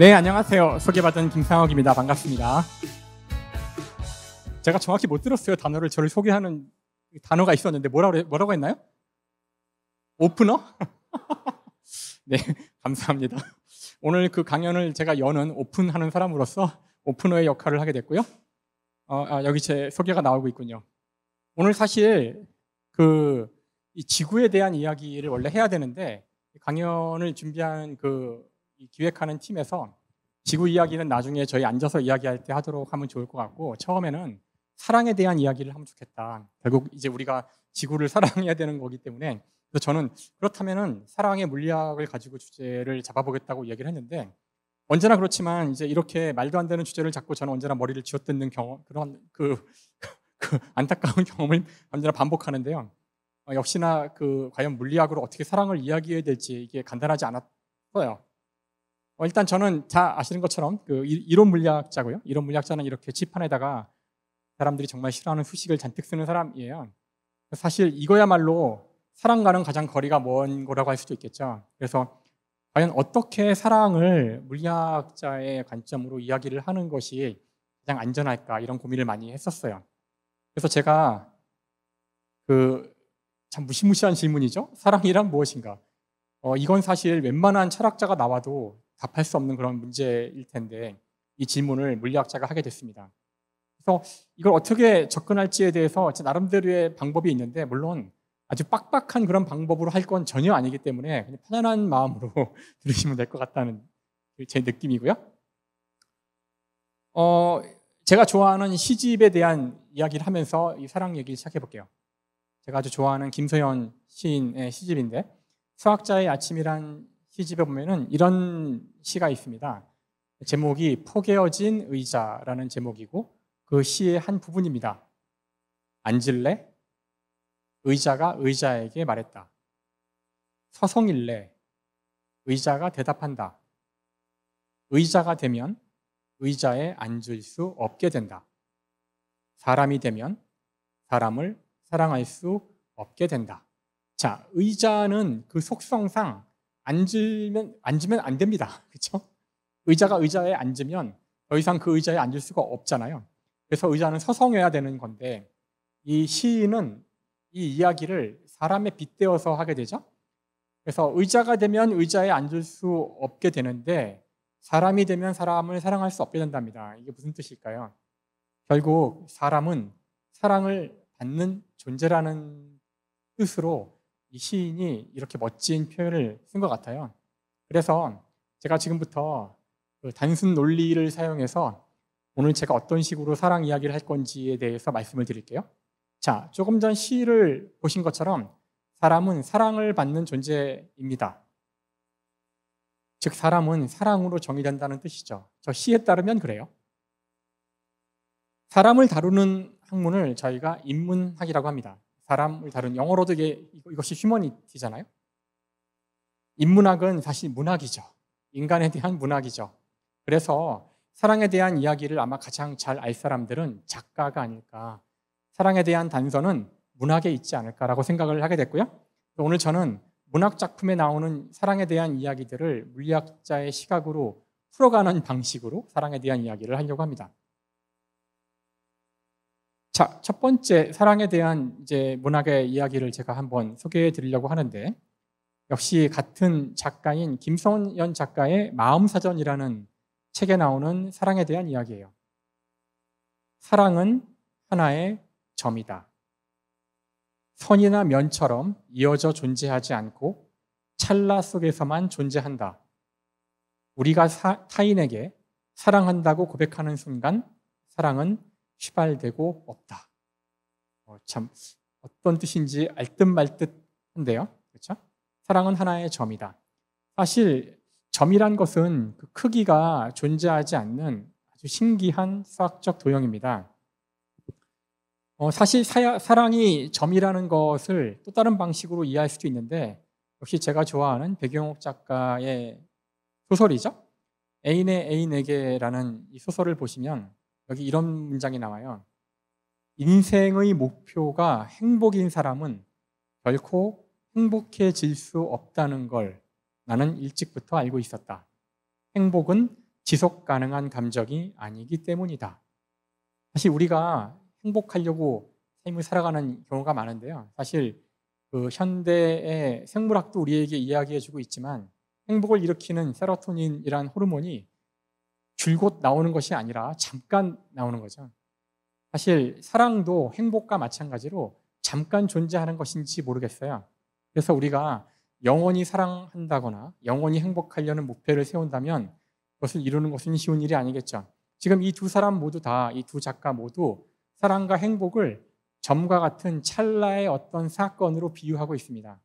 네, 안녕하세요. 소개받은 김상욱입니다. 반갑습니다. 제가 정확히 못 들었어요. 단어를 저를 소개하는 단어가 있었는데 뭐라고 뭐라고 했나요? 오프너? 네, 감사합니다. 오늘 그 강연을 제가 여는 오픈하는 사람으로서 오프너의 역할을 하게 됐고요. 어, 아, 여기 제 소개가 나오고 있군요. 오늘 사실 그 지구에 대한 이야기를 원래 해야 되는데 강연을 준비한 그 기획하는 팀에서 지구 이야기는 나중에 저희 앉아서 이야기할 때 하도록 하면 좋을 것 같고 처음에는 사랑에 대한 이야기를 하면 좋겠다. 결국 이제 우리가 지구를 사랑해야 되는 거기 때문에 그래서 저는 그렇다면은 사랑의 물리학을 가지고 주제를 잡아보겠다고 얘기를 했는데 언제나 그렇지만 이제 이렇게 말도 안 되는 주제를 잡고 저는 언제나 머리를 쥐어뜯는 경험 그런 그, 그 안타까운 경험을 언제나 반복하는데요. 어, 역시나 그 과연 물리학으로 어떻게 사랑을 이야기해야 될지 이게 간단하지 않았어요. 어, 일단 저는 다 아시는 것처럼 그 이론 물리학자고요. 이론 물리학자는 이렇게 지판에다가 사람들이 정말 싫어하는 수식을 잔뜩 쓰는 사람이에요. 사실 이거야말로 사랑과는 가장 거리가 먼 거라고 할 수도 있겠죠. 그래서 과연 어떻게 사랑을 물리학자의 관점으로 이야기를 하는 것이 가장 안전할까 이런 고민을 많이 했었어요. 그래서 제가 그 참 무시무시한 질문이죠. 사랑이란 무엇인가? 어, 이건 사실 웬만한 철학자가 나와도 답할 수 없는 그런 문제일 텐데 이 질문을 물리학자가 하게 됐습니다. 그래서 이걸 어떻게 접근할지에 대해서 제 나름대로의 방법이 있는데 물론 아주 빡빡한 그런 방법으로 할 건 전혀 아니기 때문에 그냥 편안한 마음으로 들으시면 될 것 같다는 그 제 느낌이고요. 어, 제가 좋아하는 시집에 대한 이야기를 하면서 이 사랑 얘기를 시작해 볼게요. 제가 아주 좋아하는 김소연 시인의 시집인데 수학자의 아침이란 시집에 보면은 이런 시가 있습니다. 제목이 포개어진 의자라는 제목이고 그 시의 한 부분입니다. 앉을래? 의자가 의자에게 말했다. 서성일래? 의자가 대답한다. 의자가 되면 의자에 앉을 수 없게 된다. 사람이 되면 사람을 사랑할 수 없게 된다. 자, 의자는 그 속성상 앉으면 앉으면 안 됩니다. 그렇죠? 의자가 의자에 앉으면 더 이상 그 의자에 앉을 수가 없잖아요. 그래서 의자는 서성해야 되는 건데 이 시인은 이 이야기를 사람에 빗대어서 하게 되죠. 그래서 의자가 되면 의자에 앉을 수 없게 되는데 사람이 되면 사람을 사랑할 수 없게 된답니다. 이게 무슨 뜻일까요? 결국 사람은 사랑을 받는 존재라는 뜻으로 이 시인이 이렇게 멋진 표현을 쓴 것 같아요. 그래서 제가 지금부터 그 단순 논리를 사용해서 오늘 제가 어떤 식으로 사랑 이야기를 할 건지에 대해서 말씀을 드릴게요. 자, 조금 전 시를 보신 것처럼 사람은 사랑을 받는 존재입니다. 즉, 사람은 사랑으로 정의된다는 뜻이죠. 저 시에 따르면 그래요. 사람을 다루는 학문을 저희가 인문학이라고 합니다. 사람을 다룬 영어로도 이게, 이것이 휴머니티잖아요. 인문학은 사실 문학이죠. 인간에 대한 문학이죠. 그래서 사랑에 대한 이야기를 아마 가장 잘 알 사람들은 작가가 아닐까. 사랑에 대한 단서는 문학에 있지 않을까라고 생각을 하게 됐고요. 오늘 저는 문학 작품에 나오는 사랑에 대한 이야기들을 물리학자의 시각으로 풀어가는 방식으로 사랑에 대한 이야기를 하려고 합니다. 자, 첫 번째 사랑에 대한 이제 문학의 이야기를 제가 한번 소개해 드리려고 하는데 역시 같은 작가인 김성연 작가의 마음사전이라는 책에 나오는 사랑에 대한 이야기예요. 사랑은 하나의 점이다. 선이나 면처럼 이어져 존재하지 않고 찰나 속에서만 존재한다. 우리가 사, 타인에게 사랑한다고 고백하는 순간 사랑은 휘발되고 없다. 어, 참 어떤 뜻인지 알듯말 듯한데요. 그렇죠? 사랑은 하나의 점이다. 사실 점이란 것은 그 크기가 존재하지 않는 아주 신기한 수학적 도형입니다. 어, 사실 사, 사랑이 점이라는 것을 또 다른 방식으로 이해할 수도 있는데 역시 제가 좋아하는 백영옥 작가의 소설이죠. 애인의 애인에게라는 이 소설을 보시면 여기 이런 문장이 나와요. 인생의 목표가 행복인 사람은 결코 행복해질 수 없다는 걸 나는 일찍부터 알고 있었다. 행복은 지속 가능한 감정이 아니기 때문이다. 사실 우리가 행복하려고 삶을 살아가는 경우가 많은데요. 사실 그 현대의 생물학도 우리에게 이야기해주고 있지만 행복을 일으키는 세로토닌이란 호르몬이 줄곧 나오는 것이 아니라 잠깐 나오는 거죠. 사실 사랑도 행복과 마찬가지로 잠깐 존재하는 것인지 모르겠어요. 그래서 우리가 영원히 사랑한다거나 영원히 행복하려는 목표를 세운다면 그것을 이루는 것은 쉬운 일이 아니겠죠. 지금 이 두 사람 모두 다, 이 두 작가 모두 사랑과 행복을 점과 같은 찰나의 어떤 사건으로 비유하고 있습니다.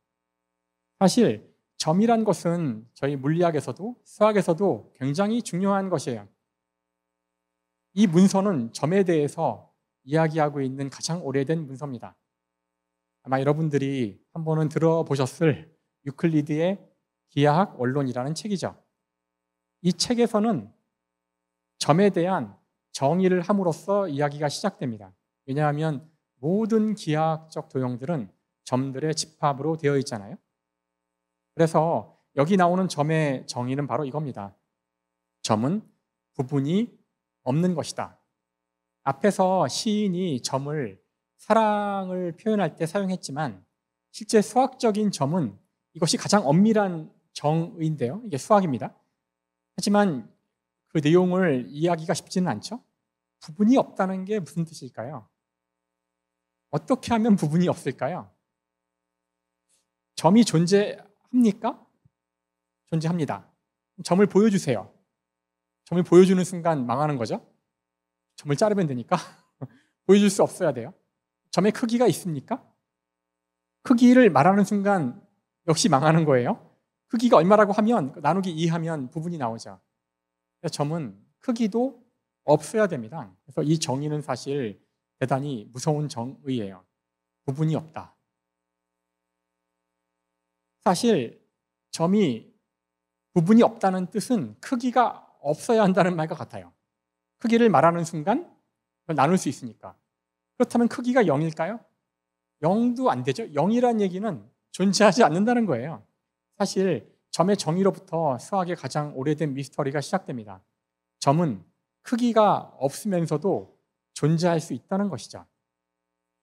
사실 점이란 것은 저희 물리학에서도 수학에서도 굉장히 중요한 것이에요. 이 문서는 점에 대해서 이야기하고 있는 가장 오래된 문서입니다. 아마 여러분들이 한 번은 들어보셨을 유클리드의 기하학 원론이라는 책이죠. 이 책에서는 점에 대한 정의를 함으로써 이야기가 시작됩니다. 왜냐하면 모든 기하학적 도형들은 점들의 집합으로 되어 있잖아요. 그래서 여기 나오는 점의 정의는 바로 이겁니다. 점은 부분이 없는 것이다. 앞에서 시인이 점을 사랑을 표현할 때 사용했지만 실제 수학적인 점은 이것이 가장 엄밀한 정의인데요. 이게 수학입니다. 하지만 그 내용을 이해하기가 쉽지는 않죠. 부분이 없다는 게 무슨 뜻일까요? 어떻게 하면 부분이 없을까요? 점이 존재 존재합니까? 존재합니다. 점을 보여주세요. 점을 보여주는 순간 망하는 거죠. 점을 자르면 되니까 보여줄 수 없어야 돼요. 점의 크기가 있습니까? 크기를 말하는 순간 역시 망하는 거예요. 크기가 얼마라고 하면 나누기 2 하면 부분이 나오죠. 점은 크기도 없어야 됩니다. 그래서 이 정의는 사실 대단히 무서운 정의예요. 부분이 없다. 사실 점이 부분이 없다는 뜻은 크기가 없어야 한다는 말과 같아요. 크기를 말하는 순간 나눌 수 있으니까. 그렇다면 크기가 0일까요? 0도 안 되죠. 0이란 얘기는 존재하지 않는다는 거예요. 사실 점의 정의로부터 수학의 가장 오래된 미스터리가 시작됩니다. 점은 크기가 없으면서도 존재할 수 있다는 것이죠.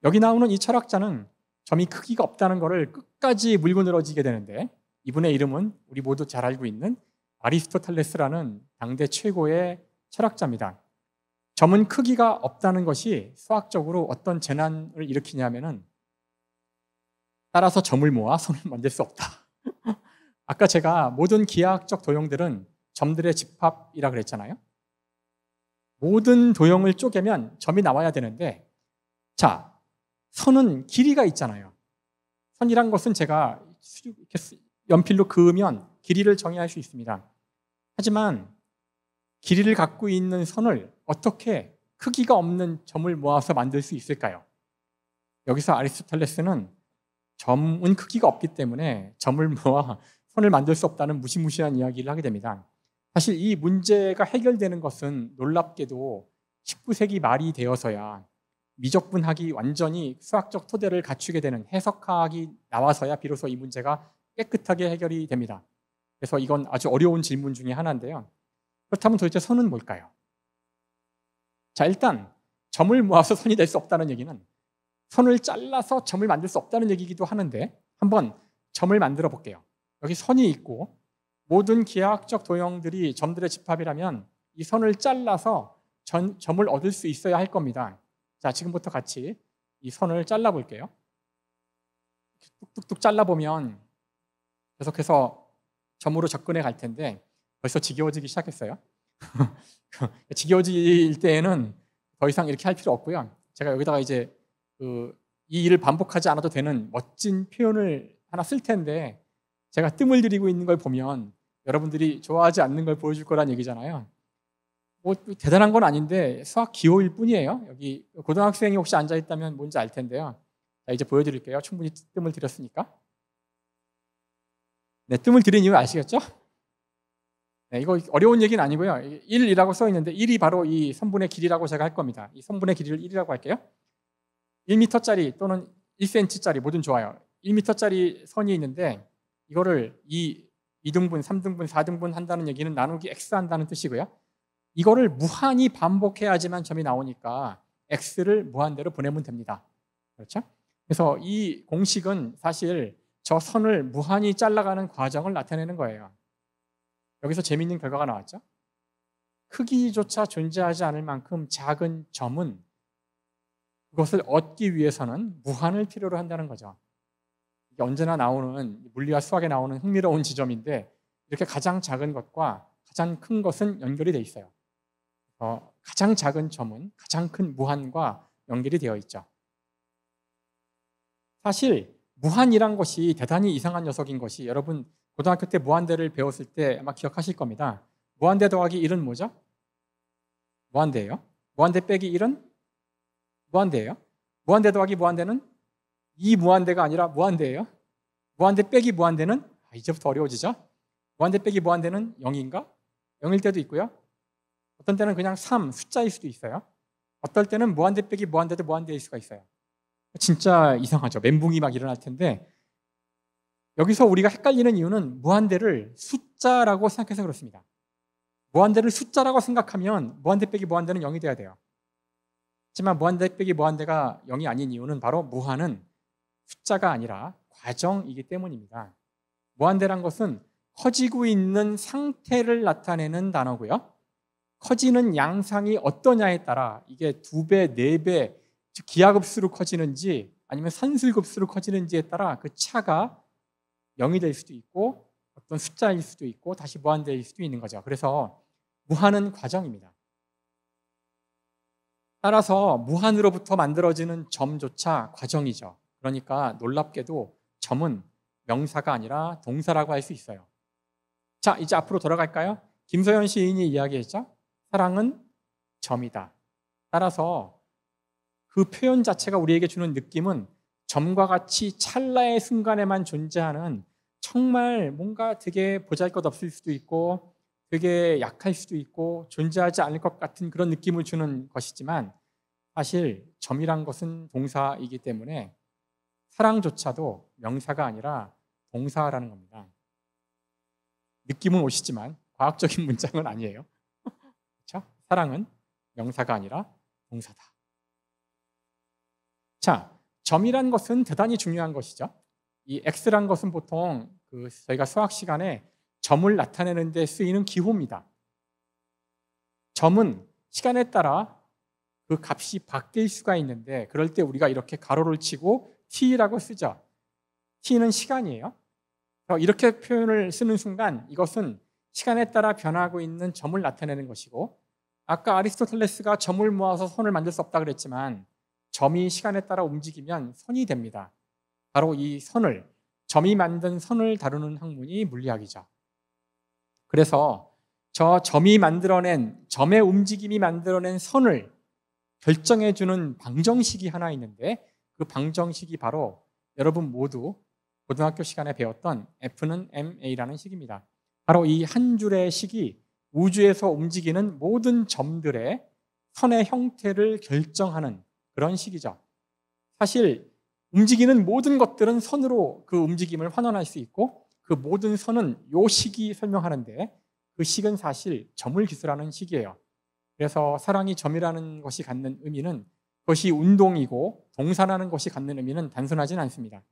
여기 나오는 이 철학자는 점이 크기가 없다는 것을 끝까지 물고 늘어지게 되는데 이분의 이름은 우리 모두 잘 알고 있는 아리스토텔레스라는 당대 최고의 철학자입니다. 점은 크기가 없다는 것이 수학적으로 어떤 재난을 일으키냐면은 따라서 점을 모아 손을 만들 수 없다. 아까 제가 모든 기하학적 도형들은 점들의 집합이라 그랬잖아요. 모든 도형을 쪼개면 점이 나와야 되는데 자, 선은 길이가 있잖아요. 선이란 것은 제가 연필로 그으면 길이를 정의할 수 있습니다. 하지만 길이를 갖고 있는 선을 어떻게 크기가 없는 점을 모아서 만들 수 있을까요? 여기서 아리스토텔레스는 점은 크기가 없기 때문에 점을 모아 선을 만들 수 없다는 무시무시한 이야기를 하게 됩니다. 사실 이 문제가 해결되는 것은 놀랍게도 19세기 말이 되어서야 미적분학이 완전히 수학적 토대를 갖추게 되는 해석학이 나와서야 비로소 이 문제가 깨끗하게 해결이 됩니다. 그래서 이건 아주 어려운 질문 중에 하나인데요. 그렇다면 도대체 선은 뭘까요? 자, 일단 점을 모아서 선이 될 수 없다는 얘기는 선을 잘라서 점을 만들 수 없다는 얘기이기도 하는데 한번 점을 만들어 볼게요. 여기 선이 있고 모든 기하학적 도형들이 점들의 집합이라면 이 선을 잘라서 전, 점을 얻을 수 있어야 할 겁니다. 자, 지금부터 같이 이 선을 잘라볼게요. 뚝뚝뚝 잘라보면 계속해서 점으로 접근해 갈 텐데 벌써 지겨워지기 시작했어요. 지겨워질 때에는 더 이상 이렇게 할 필요 없고요. 제가 여기다가 이제 그 이 일을 반복하지 않아도 되는 멋진 표현을 하나 쓸 텐데 제가 뜸을 들이고 있는 걸 보면 여러분들이 좋아하지 않는 걸 보여줄 거란 얘기잖아요. 뭐 대단한 건 아닌데 수학 기호일 뿐이에요. 여기 고등학생이 혹시 앉아 있다면 뭔지 알 텐데요. 자, 이제 보여드릴게요. 충분히 뜸을 들였으니까. 네, 뜸을 들인 이유 아시겠죠? 네, 이거 어려운 얘기는 아니고요. 1이라고 써 있는데 1이 바로 이 선분의 길이라고 제가 할 겁니다. 이 선분의 길이를 1이라고 할게요. 1m짜리 또는 1cm짜리 뭐든 좋아요. 1m짜리 선이 있는데 이거를 이 2등분, 3등분, 4등분 한다는 얘기는 나누기 x 한다는 뜻이고요. 이거를 무한히 반복해야지만 점이 나오니까 x를 무한대로 보내면 됩니다. 그렇죠? 그래서 이 공식은 사실 저 선을 무한히 잘라가는 과정을 나타내는 거예요. 여기서 재미있는 결과가 나왔죠? 크기조차 존재하지 않을 만큼 작은 점은 그것을 얻기 위해서는 무한을 필요로 한다는 거죠. 언제나 나오는 물리와 수학에 나오는 흥미로운 지점인데 이렇게 가장 작은 것과 가장 큰 것은 연결이 돼 있어요. 어, 가장 작은 점은 가장 큰 무한과 연결이 되어 있죠. 사실 무한이란 것이 대단히 이상한 녀석인 것이 여러분 고등학교 때 무한대를 배웠을 때 아마 기억하실 겁니다. 무한대 더하기 1은 뭐죠? 무한대예요. 무한대 빼기 1은 무한대예요. 무한대 더하기 무한대는 이 무한대가 아니라 무한대예요. 무한대 빼기 무한대는 아, 이제부터 어려워지죠. 무한대 빼기 무한대는 0인가? 0일 때도 있고요. 어떤 때는 그냥 3, 숫자일 수도 있어요. 어떨 때는 무한대 빼기 무한대도 무한대일 수가 있어요. 진짜 이상하죠. 멘붕이 막 일어날 텐데 여기서 우리가 헷갈리는 이유는 무한대를 숫자라고 생각해서 그렇습니다. 무한대를 숫자라고 생각하면 무한대 빼기 무한대는 0이 돼야 돼요. 하지만 무한대 빼기 무한대가 0이 아닌 이유는 바로 무한은 숫자가 아니라 과정이기 때문입니다. 무한대란 것은 커지고 있는 상태를 나타내는 단어고요. 커지는 양상이 어떠냐에 따라 이게 두 배, 네 배, 즉 기하급수로 커지는지 아니면 산술급수로 커지는지에 따라 그 차가 0이 될 수도 있고 어떤 숫자일 수도 있고 다시 무한될 수도 있는 거죠. 그래서 무한은 과정입니다. 따라서 무한으로부터 만들어지는 점조차 과정이죠. 그러니까 놀랍게도 점은 명사가 아니라 동사라고 할 수 있어요. 자, 이제 앞으로 돌아갈까요? 김소연 시인이 이야기했죠. 사랑은 점이다. 따라서 그 표현 자체가 우리에게 주는 느낌은 점과 같이 찰나의 순간에만 존재하는 정말 뭔가 되게 보잘것없을 수도 있고 되게 약할 수도 있고 존재하지 않을 것 같은 그런 느낌을 주는 것이지만 사실 점이란 것은 동사이기 때문에 사랑조차도 명사가 아니라 동사라는 겁니다. 느낌은 오시지만 과학적인 문장은 아니에요. 사랑은 명사가 아니라 동사다. 자, 점이란 것은 대단히 중요한 것이죠. 이 x란 것은 보통 그 저희가 수학 시간에 점을 나타내는 데 쓰이는 기호입니다. 점은 시간에 따라 그 값이 바뀔 수가 있는데 그럴 때 우리가 이렇게 가로를 치고 t라고 쓰죠. t는 시간이에요. 이렇게 표현을 쓰는 순간 이것은 시간에 따라 변하고 있는 점을 나타내는 것이고 아까 아리스토텔레스가 점을 모아서 선을 만들 수 없다 그랬지만 점이 시간에 따라 움직이면 선이 됩니다. 바로 이 선을 점이 만든 선을 다루는 학문이 물리학이죠. 그래서 저 점이 만들어낸 점의 움직임이 만들어낸 선을 결정해 주는 방정식이 하나 있는데 그 방정식이 바로 여러분 모두 고등학교 시간에 배웠던 F는 MA라는 식입니다. 바로 이 한 줄의 식이 우주에서 움직이는 모든 점들의 선의 형태를 결정하는 그런 시기죠. 사실 움직이는 모든 것들은 선으로 그 움직임을 환원할 수 있고 그 모든 선은 요 시기 설명하는데 그 식은 사실 점을 기술하는 식이에요. 그래서 사랑이 점이라는 것이 갖는 의미는 그것이 운동이고 동사라는 것이 갖는 의미는 단순하진 않습니다.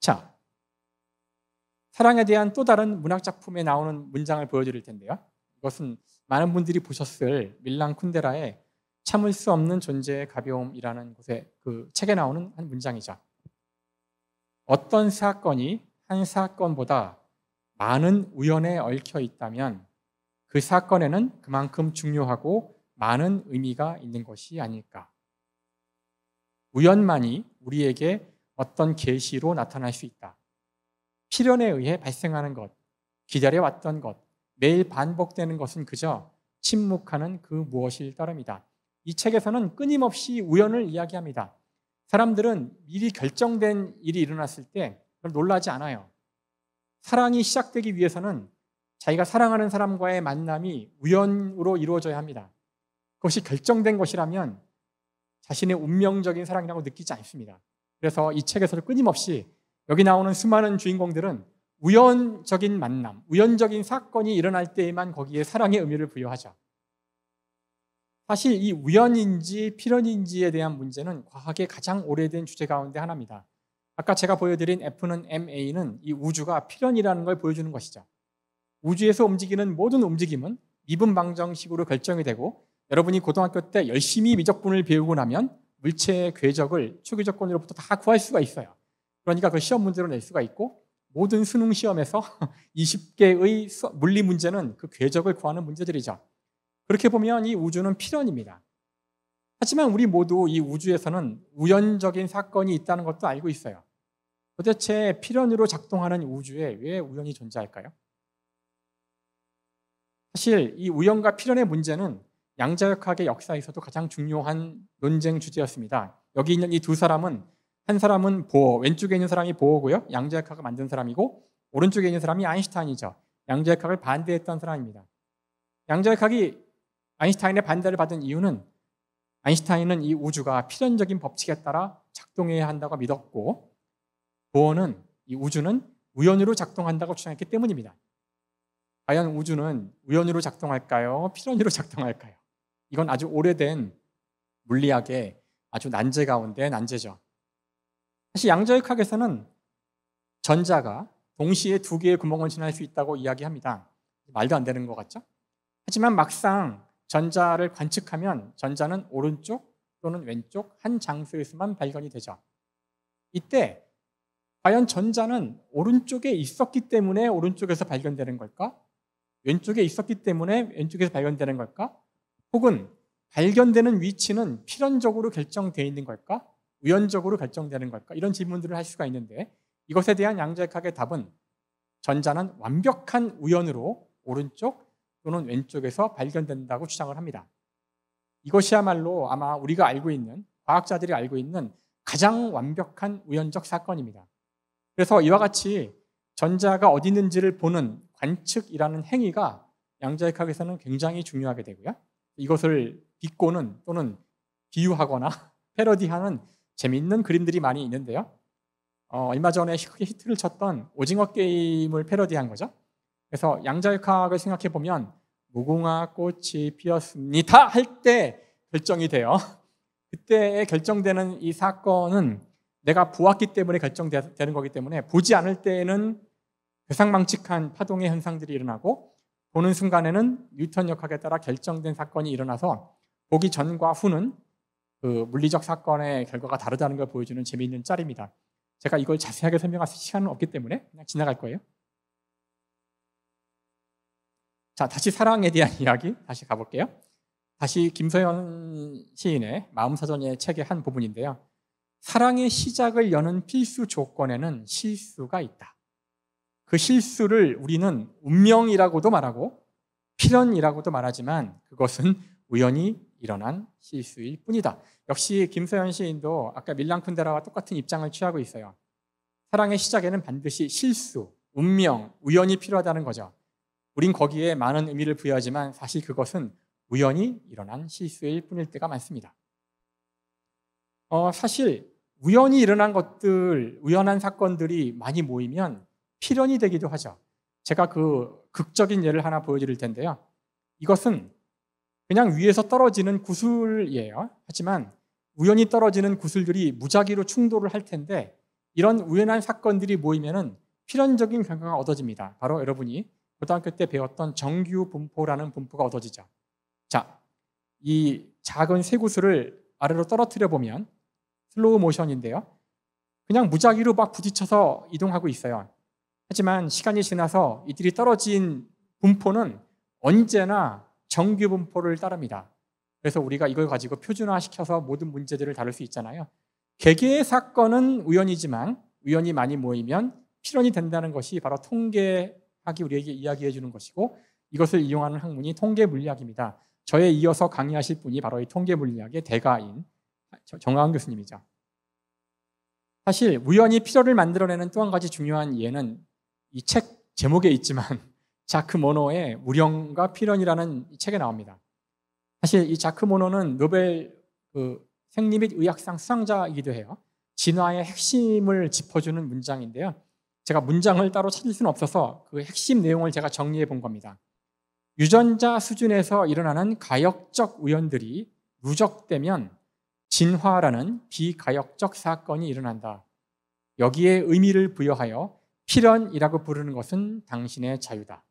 자, 사랑에 대한 또 다른 문학 작품에 나오는 문장을 보여드릴 텐데요. 이것은 많은 분들이 보셨을 밀랑 쿤데라의 참을 수 없는 존재의 가벼움이라는 곳에 그 책에 나오는 한 문장이죠. 어떤 사건이 한 사건보다 많은 우연에 얽혀 있다면 그 사건에는 그만큼 중요하고 많은 의미가 있는 것이 아닐까. 우연만이 우리에게 어떤 계시로 나타날 수 있다. 필연에 의해 발생하는 것, 기다려왔던 것, 매일 반복되는 것은 그저 침묵하는 그 무엇일 따름이다. 이 책에서는 끊임없이 우연을 이야기합니다. 사람들은 미리 결정된 일이 일어났을 때 놀라지 않아요. 사랑이 시작되기 위해서는 자기가 사랑하는 사람과의 만남이 우연으로 이루어져야 합니다. 그것이 결정된 것이라면 자신의 운명적인 사랑이라고 느끼지 않습니다. 그래서 이 책에서도 끊임없이 여기 나오는 수많은 주인공들은 우연적인 만남, 우연적인 사건이 일어날 때에만 거기에 사랑의 의미를 부여하자. 사실 이 우연인지 필연인지에 대한 문제는 과학의 가장 오래된 주제 가운데 하나입니다. 아까 제가 보여드린 F는 MA는 이 우주가 필연이라는 걸 보여주는 것이죠. 우주에서 움직이는 모든 움직임은 미분방정식으로 결정이 되고 여러분이 고등학교 때 열심히 미적분을 배우고 나면 물체의 궤적을 초기적분으로부터 다 구할 수가 있어요. 그러니까 그 시험 문제로 낼 수가 있고 모든 수능 시험에서 20개의 물리 문제는 그 궤적을 구하는 문제들이죠. 그렇게 보면 이 우주는 필연입니다. 하지만 우리 모두 이 우주에서는 우연적인 사건이 있다는 것도 알고 있어요. 도대체 필연으로 작동하는 우주에 왜 우연이 존재할까요? 사실 이 우연과 필연의 문제는 양자역학의 역사에서도 가장 중요한 논쟁 주제였습니다. 여기 있는 이 두 사람은 한 사람은 보어, 왼쪽에 있는 사람이 보어고요. 양자역학을 만든 사람이고 오른쪽에 있는 사람이 아인슈타인이죠. 양자역학을 반대했던 사람입니다. 양자역학이 아인슈타인의 반대를 받은 이유는 아인슈타인은 이 우주가 필연적인 법칙에 따라 작동해야 한다고 믿었고 보어는 이 우주는 우연으로 작동한다고 주장했기 때문입니다. 과연 우주는 우연으로 작동할까요? 필연으로 작동할까요? 이건 아주 오래된 물리학의 아주 난제 가운데 난제죠. 사실 양자역학에서는 전자가 동시에 두 개의 구멍을 지날 수 있다고 이야기합니다. 말도 안 되는 것 같죠? 하지만 막상 전자를 관측하면 전자는 오른쪽 또는 왼쪽 한 장소에서만 발견이 되죠. 이때 과연 전자는 오른쪽에 있었기 때문에 오른쪽에서 발견되는 걸까? 왼쪽에 있었기 때문에 왼쪽에서 발견되는 걸까? 혹은 발견되는 위치는 필연적으로 결정되어 있는 걸까? 우연적으로 결정되는 걸까? 이런 질문들을 할 수가 있는데 이것에 대한 양자역학의 답은 전자는 완벽한 우연으로 오른쪽 또는 왼쪽에서 발견된다고 주장을 합니다. 이것이야말로 아마 우리가 알고 있는 과학자들이 알고 있는 가장 완벽한 우연적 사건입니다. 그래서 이와 같이 전자가 어디 있는지를 보는 관측이라는 행위가 양자역학에서는 굉장히 중요하게 되고요. 이것을 비꼬는 또는 비유하거나 패러디하는 재미있는 그림들이 많이 있는데요. 어, 얼마 전에 히트를 쳤던 오징어 게임을 패러디한 거죠. 그래서 양자역학을 생각해 보면 무궁화 꽃이 피었습니다 할 때 결정이 돼요. 그때 에 결정되는 이 사건은 내가 보았기 때문에 결정되는 거기 때문에 보지 않을 때에는 괴상망측한 파동의 현상들이 일어나고 보는 순간에는 뉴턴 역학에 따라 결정된 사건이 일어나서 보기 전과 후는 그 물리적 사건의 결과가 다르다는 걸 보여주는 재미있는 짤입니다. 제가 이걸 자세하게 설명할 시간은 없기 때문에 그냥 지나갈 거예요. 자, 다시 사랑에 대한 이야기 다시 가볼게요. 다시 김서연 시인의 마음사전의 책의 한 부분인데요. 사랑의 시작을 여는 필수 조건에는 실수가 있다. 그 실수를 우리는 운명이라고도 말하고 필연이라고도 말하지만 그것은 우연히 일어난 실수일 뿐이다. 역시 김소연 시인도 아까 밀랑 쿤데라와 똑같은 입장을 취하고 있어요. 사랑의 시작에는 반드시 실수, 운명, 우연이 필요하다는 거죠. 우린 거기에 많은 의미를 부여하지만 사실 그것은 우연히 일어난 실수일 뿐일 때가 많습니다. 어, 사실 우연히 일어난 것들, 우연한 사건들이 많이 모이면 필연이 되기도 하죠. 제가 그 극적인 예를 하나 보여드릴 텐데요. 이것은 그냥 위에서 떨어지는 구슬이에요. 하지만 우연히 떨어지는 구슬들이 무작위로 충돌을 할 텐데 이런 우연한 사건들이 모이면은 필연적인 결과가 얻어집니다. 바로 여러분이 고등학교 때 배웠던 정규 분포라는 분포가 얻어지죠. 자, 이 작은 새 구슬을 아래로 떨어뜨려 보면 슬로우 모션인데요. 그냥 무작위로 막 부딪혀서 이동하고 있어요. 하지만 시간이 지나서 이들이 떨어진 분포는 언제나 정규 분포를 따릅니다. 그래서 우리가 이걸 가지고 표준화시켜서 모든 문제들을 다룰 수 있잖아요. 개개의 사건은 우연이지만 우연이 많이 모이면 필연이 된다는 것이 바로 통계학이 우리에게 이야기해 주는 것이고 이것을 이용하는 학문이 통계 물리학입니다. 저에 이어서 강의하실 분이 바로 이 통계 물리학의 대가인 정강원 교수님이죠. 사실 우연히 필요를 만들어내는 또 한 가지 중요한 예는 이 책 제목에 있지만 자크 모노의 우령과 필연이라는 책에 나옵니다. 사실 이 자크 모노는 노벨 그 생리 및 의학상 수상자이기도 해요. 진화의 핵심을 짚어주는 문장인데요. 제가 문장을 따로 찾을 수는 없어서 그 핵심 내용을 제가 정리해 본 겁니다. 유전자 수준에서 일어나는 가역적 우연들이 누적되면 진화라는 비가역적 사건이 일어난다. 여기에 의미를 부여하여 필연이라고 부르는 것은 당신의 자유다.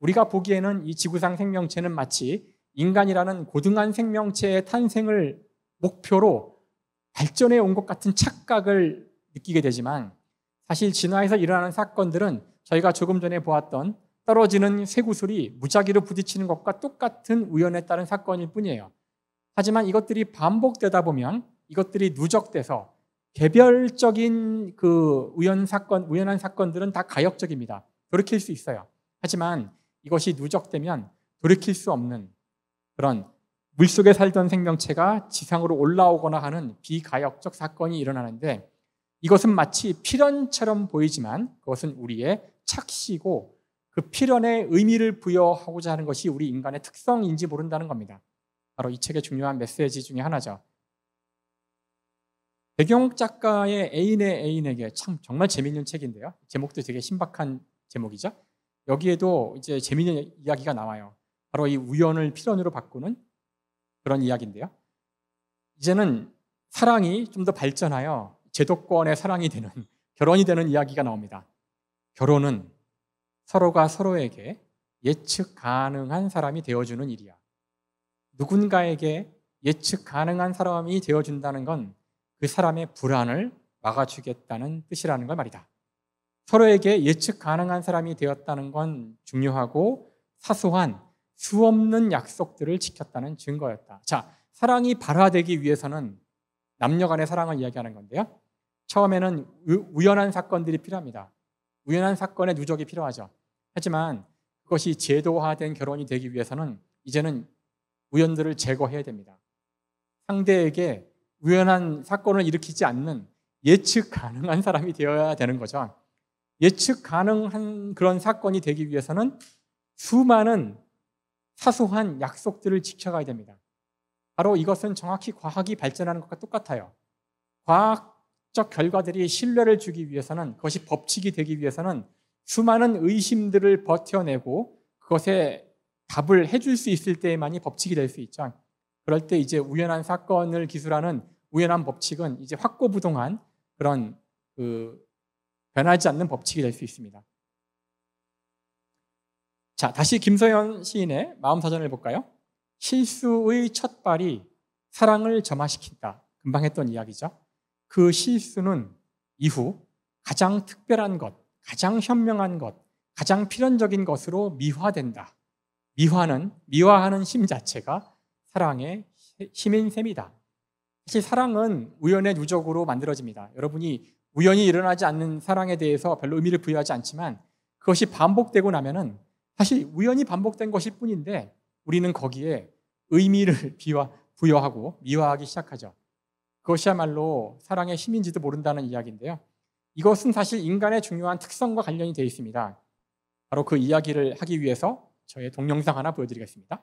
우리가 보기에는 이 지구상 생명체는 마치 인간이라는 고등한 생명체의 탄생을 목표로 발전해 온 것 같은 착각을 느끼게 되지만 사실 진화에서 일어나는 사건들은 저희가 조금 전에 보았던 떨어지는 쇠구슬이 무작위로 부딪히는 것과 똑같은 우연에 따른 사건일 뿐이에요. 하지만 이것들이 반복되다 보면 이것들이 누적돼서 개별적인 그 우연 사건, 우연한 사건들은 다 가역적입니다. 돌이킬 수 있어요. 하지만 이것이 누적되면 돌이킬 수 없는 그런 물속에 살던 생명체가 지상으로 올라오거나 하는 비가역적 사건이 일어나는데 이것은 마치 필연처럼 보이지만 그것은 우리의 착시고 그 필연의 의미를 부여하고자 하는 것이 우리 인간의 특성인지 모른다는 겁니다. 바로 이 책의 중요한 메시지 중의 하나죠. 배경 작가의 애인의 애인에게 참 정말 재밌는 책인데요. 제목도 되게 신박한 제목이죠. 여기에도 이제 재미있는 이야기가 나와요. 바로 이 우연을 필연으로 바꾸는 그런 이야기인데요. 이제는 사랑이 좀 더 발전하여 제도권의 사랑이 되는 결혼이 되는 이야기가 나옵니다. 결혼은 서로가 서로에게 예측 가능한 사람이 되어주는 일이야. 누군가에게 예측 가능한 사람이 되어준다는 건 그 사람의 불안을 막아주겠다는 뜻이라는 걸 말이다. 서로에게 예측 가능한 사람이 되었다는 건 중요하고 사소한 수 없는 약속들을 지켰다는 증거였다. 자, 사랑이 발화되기 위해서는 남녀 간의 사랑을 이야기하는 건데요. 처음에는 우연한 사건들이 필요합니다. 우연한 사건의 누적이 필요하죠. 하지만 그것이 제도화된 결혼이 되기 위해서는 이제는 우연들을 제거해야 됩니다. 상대에게 우연한 사건을 일으키지 않는 예측 가능한 사람이 되어야 되는 거죠. 예측 가능한 그런 사건이 되기 위해서는 수많은 사소한 약속들을 지켜가야 됩니다. 바로 이것은 정확히 과학이 발전하는 것과 똑같아요. 과학적 결과들이 신뢰를 주기 위해서는 그것이 법칙이 되기 위해서는 수많은 의심들을 버텨내고 그것에 답을 해줄 수 있을 때만이 에 법칙이 될 수 있죠. 그럴 때 이제 우연한 사건을 기술하는 우연한 법칙은 이제 확고부동한 그런 그 변하지 않는 법칙이 될 수 있습니다. 자, 다시 김소연 시인의 마음 사전을 볼까요? 실수의 첫 발이 사랑을 점화시킨다. 금방 했던 이야기죠. 그 실수는 이후 가장 특별한 것, 가장 현명한 것, 가장 필연적인 것으로 미화된다. 미화는 미화하는 힘 자체가 사랑의 힘인 셈이다. 사실 사랑은 우연의 누적으로 만들어집니다. 여러분이 우연히 일어나지 않는 사랑에 대해서 별로 의미를 부여하지 않지만 그것이 반복되고 나면은 사실 우연히 반복된 것일 뿐인데 우리는 거기에 의미를 비화, 부여하고 미화하기 시작하죠. 그것이야말로 사랑의 힘인지도 모른다는 이야기인데요. 이것은 사실 인간의 중요한 특성과 관련이 되어 있습니다. 바로 그 이야기를 하기 위해서 저의 동영상 하나 보여드리겠습니다.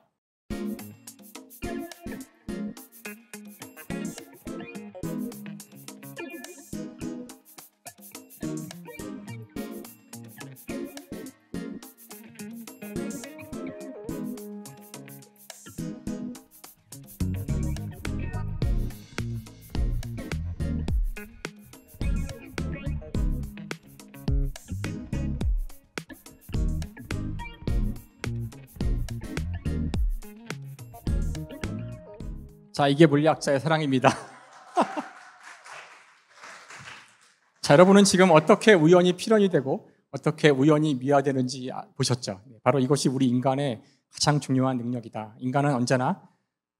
자, 이게 물리학자의 사랑입니다. 자, 여러분은 지금 어떻게 우연이 필연이 되고 어떻게 우연이 미화되는지 아, 보셨죠? 네, 바로 이것이 우리 인간의 가장 중요한 능력이다. 인간은 언제나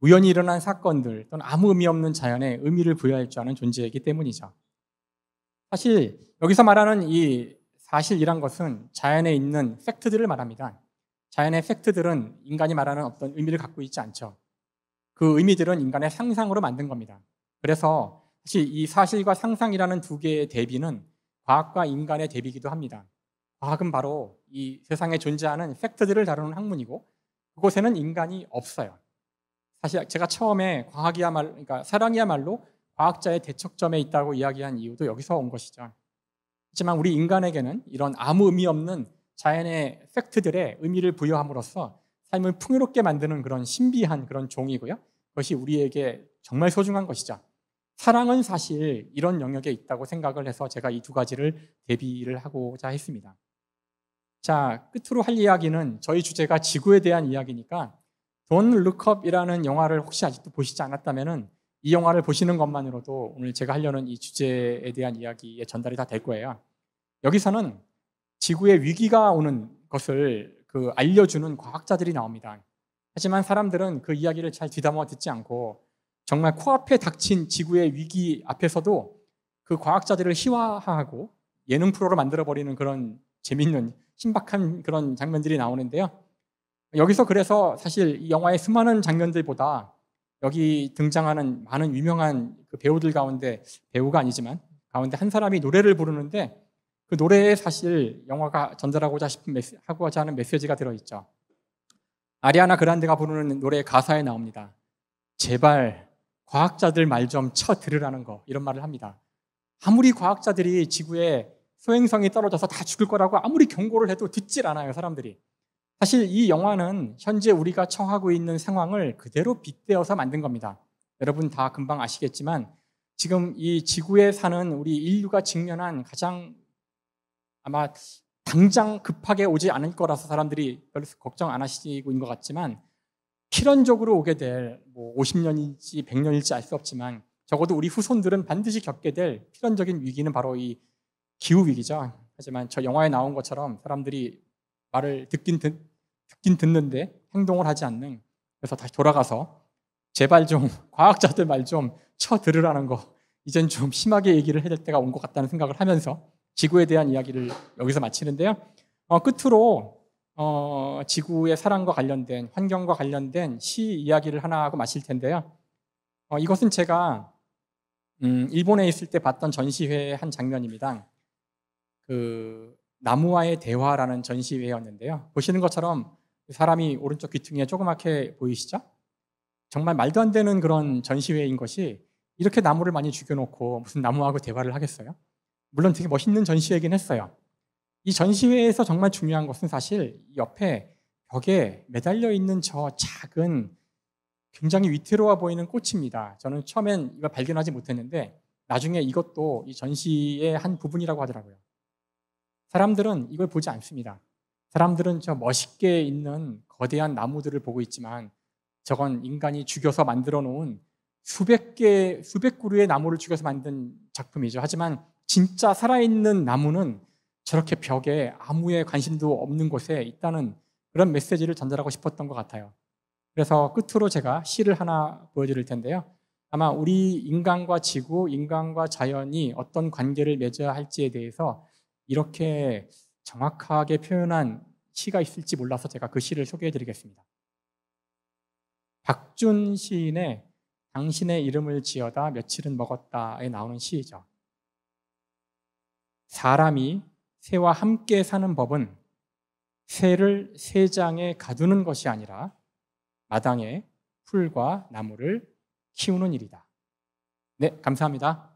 우연히 일어난 사건들 또는 아무 의미 없는 자연에 의미를 부여할 줄 아는 존재이기 때문이죠. 사실 여기서 말하는 이 사실이란 것은 자연에 있는 팩트들을 말합니다. 자연의 팩트들은 인간이 말하는 어떤 의미를 갖고 있지 않죠. 그 의미들은 인간의 상상으로 만든 겁니다. 그래서 사실 이 사실과 상상이라는 두 개의 대비는 과학과 인간의 대비기도 이 합니다. 과학은 바로 이 세상에 존재하는 팩트들을 다루는 학문이고 그곳에는 인간이 없어요. 사실 제가 처음에 과학이야말로 그러니까 사랑이야말로 과학자의 대척점에 있다고 이야기한 이유도 여기서 온 것이죠. 하지만 우리 인간에게는 이런 아무 의미 없는 자연의 팩트들의 의미를 부여함으로써 하을 풍요롭게 만드는 그런 신비한 그런 종이고요. 그것이 우리에게 정말 소중한 것이죠. 사랑은 사실 이런 영역에 있다고 생각을 해서 제가 이 두 가지를 대비를 하고자 했습니다. 자, 끝으로 할 이야기는 저희 주제가 지구에 대한 이야기니까 돈 루컵이라는 영화를 혹시 아직도 보시지 않았다면은 이 영화를 보시는 것만으로도 오늘 제가 하려는 이 주제에 대한 이야기에 전달이 다 될 거예요. 여기서는 지구의 위기가 오는 것을 그 알려주는 과학자들이 나옵니다. 하지만 사람들은 그 이야기를 잘 뒤담아 듣지 않고 정말 코앞에 닥친 지구의 위기 앞에서도 그 과학자들을 희화화하고 예능 프로로 만들어버리는 그런 재밌는 신박한 그런 장면들이 나오는데요. 여기서 그래서 사실 이 영화의 수많은 장면들보다 여기 등장하는 많은 유명한 그 배우들 가운데 배우가 아니지만 가운데 한 사람이 노래를 부르는데 그 노래에 사실 영화가 전달하고자 싶은 메시, 하고자 하는 메시지가 들어있죠. 아리아나 그란데가 부르는 노래 가사에 나옵니다. 제발 과학자들 말 좀 쳐 들으라는 거 이런 말을 합니다. 아무리 과학자들이 지구에 소행성이 떨어져서 다 죽을 거라고 아무리 경고를 해도 듣질 않아요 사람들이. 사실 이 영화는 현재 우리가 청하고 있는 상황을 그대로 빗대어서 만든 겁니다. 여러분 다 금방 아시겠지만 지금 이 지구에 사는 우리 인류가 직면한 가장 아마 당장 급하게 오지 않을 거라서 사람들이 별로 걱정 안 하시고 있는 것 같지만 필연적으로 오게 될 뭐 50년인지 100년일지 알 수 없지만 적어도 우리 후손들은 반드시 겪게 될 필연적인 위기는 바로 이 기후 위기죠. 하지만 저 영화에 나온 것처럼 사람들이 말을 듣긴, 듣, 듣긴 듣는데 행동을 하지 않는 그래서 다시 돌아가서 제발 좀 과학자들 말 좀 쳐들으라는 거 이젠 좀 심하게 얘기를 해야 될 때가 온 것 같다는 생각을 하면서 지구에 대한 이야기를 여기서 마치는데요. 어, 끝으로 어, 지구의 사랑과 관련된 환경과 관련된 시 이야기를 하나 하고 마실 텐데요. 어, 이것은 제가 음, 일본에 있을 때 봤던 전시회의 한 장면입니다. 그 나무와의 대화라는 전시회였는데요. 보시는 것처럼 사람이 오른쪽 귀퉁이에 조그맣게 보이시죠? 정말 말도 안 되는 그런 전시회인 것이 이렇게 나무를 많이 죽여놓고 무슨 나무하고 대화를 하겠어요? 물론 되게 멋있는 전시회긴 했어요. 이 전시회에서 정말 중요한 것은 사실 옆에 벽에 매달려 있는 저 작은 굉장히 위태로워 보이는 꽃입니다. 저는 처음엔 이걸 발견하지 못했는데 나중에 이것도 이 전시의 한 부분이라고 하더라고요. 사람들은 이걸 보지 않습니다. 사람들은 저 멋있게 있는 거대한 나무들을 보고 있지만 저건 인간이 죽여서 만들어 놓은 수백 개, 수백 그루의 나무를 죽여서 만든 작품이죠. 하지만 진짜 살아있는 나무는 저렇게 벽에 아무의 관심도 없는 곳에 있다는 그런 메시지를 전달하고 싶었던 것 같아요. 그래서 끝으로 제가 시를 하나 보여드릴 텐데요. 아마 우리 인간과 지구, 인간과 자연이 어떤 관계를 맺어야 할지에 대해서 이렇게 정확하게 표현한 시가 있을지 몰라서 제가 그 시를 소개해 드리겠습니다. 박준 시인의 당신의 이름을 지어다 며칠은 먹었다에 나오는 시이죠. 사람이 새와 함께 사는 법은 새를 새장에 가두는 것이 아니라 마당에 풀과 나무를 키우는 일이다. 네, 감사합니다.